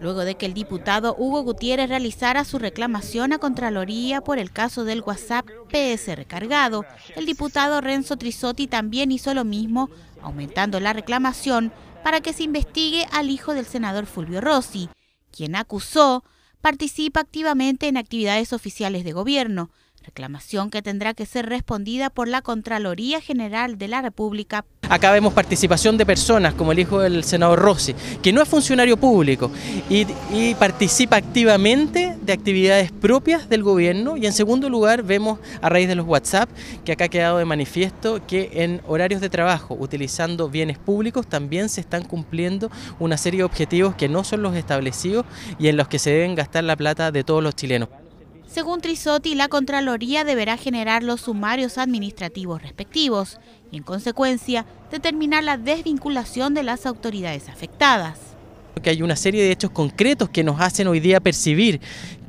luego de que el diputado Hugo Gutiérrez realizara su reclamación a Contraloría por el caso del WhatsApp PS recargado. El diputado Renzo Trisotti también hizo lo mismo, aumentando la reclamación para que se investigue al hijo del senador Fulvio Rossi, quien acusó participa activamente en actividades oficiales de gobierno, reclamación que tendrá que ser respondida por la Contraloría General de la República Acá vemos participación de personas, como el hijo del senador Rossi, que no es funcionario público y, y participa activamente de actividades propias del gobierno. Y en segundo lugar, vemos a raíz de los WhatsApp que acá ha quedado de manifiesto que en horarios de trabajo, utilizando bienes públicos, también se están cumpliendo una serie de objetivos que no son los establecidos y en los que se deben gastar la plata de todos los chilenos. Según Trisotti, la Contraloría deberá generar los sumarios administrativos respectivos y, en consecuencia, determinar la desvinculación de las autoridades afectadas. Que hay una serie de hechos concretos que nos hacen hoy día percibir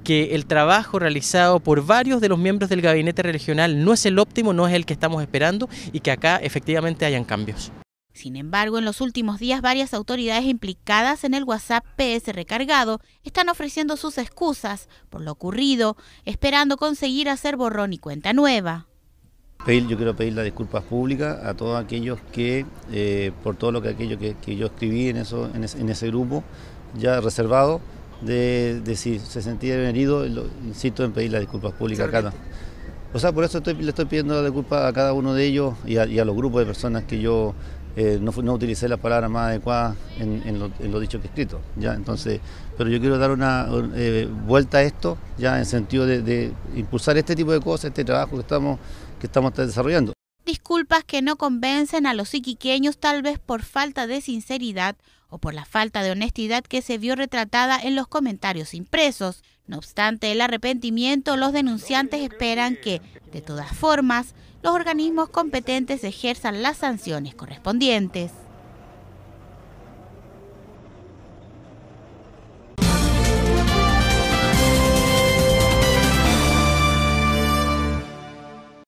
que el trabajo realizado por varios de los miembros del gabinete regional no es el óptimo, no es el que estamos esperando y que acá efectivamente hayan cambios. Sin embargo, en los últimos días varias autoridades implicadas en el WhatsApp PS recargado están ofreciendo sus excusas por lo ocurrido, esperando conseguir hacer borrón y cuenta nueva. Yo quiero pedir las disculpas públicas a todos aquellos que, eh, por todo lo que aquello que, yo escribí en, eso, en, ese, grupo ya reservado, de, si se sentía herido, insisto en pedir las disculpas públicas a cada. O sea, por eso le estoy pidiendo la disculpa a cada uno de ellos y a los grupos de personas que yo eh, no, no, utilicé la palabra más adecuada en, lo, dicho que he escrito. ¿ya? Entonces, pero yo quiero dar una eh, vuelta a esto, ya en sentido de, impulsar este tipo de cosas, este trabajo que estamos, que estamos desarrollando. Disculpas que no convencen a los iquiqueños tal vez por falta de sinceridad o por la falta de honestidad que se vio retratada en los comentarios impresos. No obstante el arrepentimiento, los denunciantes esperan que, de todas formas, los organismos competentes ejerzan las sanciones correspondientes.